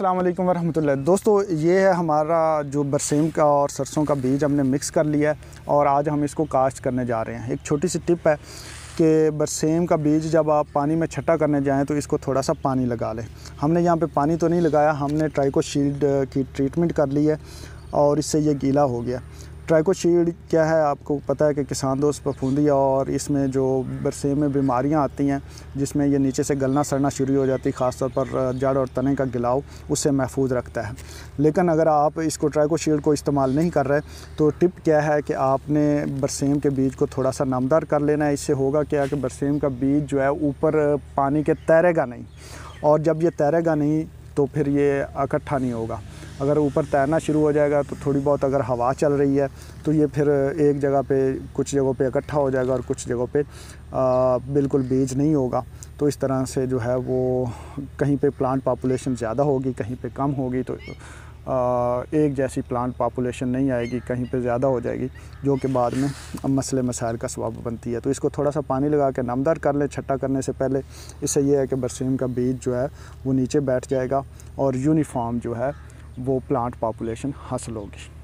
अल्लाम वरह दोस्तों ये है हमारा जो बरसीम का और सरसों का बीज हमने मिक्स कर लिया है और आज हम इसको काश्त करने जा रहे हैं एक छोटी सी टिप है कि बरसीम का बीज जब आप पानी में छट्टा करने जाएं तो इसको थोड़ा सा पानी लगा लें हमने यहाँ पे पानी तो नहीं लगाया हमने ट्राइको शील्ड की ट्रीटमेंट कर ली है और इससे ये गीला हो गया शील्ड क्या है आपको पता है कि किसान दोस्त फफूंदी और इसमें जो बरसे में बीमारियां आती हैं जिसमें ये नीचे से गलना सड़ना शुरू हो जाती है ख़ासतौर पर जड़ और तने का गिलाव उससे महफूज रखता है लेकिन अगर आप इसको शील्ड को इस्तेमाल नहीं कर रहे तो टिप क्या है कि आपने बरसेम के बीज को थोड़ा सा नमदार कर लेना है इससे होगा क्या कि बरसेम का बीज जो है ऊपर पानी के तैरेगा नहीं और जब ये तैरेगा नहीं तो फिर ये इकट्ठा नहीं होगा अगर ऊपर तैरना शुरू हो जाएगा तो थोड़ी बहुत अगर हवा चल रही है तो ये फिर एक जगह पे कुछ जगहों पे इकट्ठा हो जाएगा और कुछ जगहों पे आ, बिल्कुल बीज नहीं होगा तो इस तरह से जो है वो कहीं पे प्लांट पॉपुलेशन ज़्यादा होगी कहीं पे कम होगी तो आ, एक जैसी प्लांट पॉपुलेशन नहीं आएगी कहीं पे ज़्यादा हो जाएगी जो कि बाद में मसले मसायल का स्वाब बनती है तो इसको थोड़ा सा पानी लगा के नमदार कर लें छट्टा करने से पहले इससे यह है कि बरसीम का बीज जो है वो नीचे बैठ जाएगा और यूनिफॉर्म जो है वो प्लांट पॉपुलेशन हासिल होगी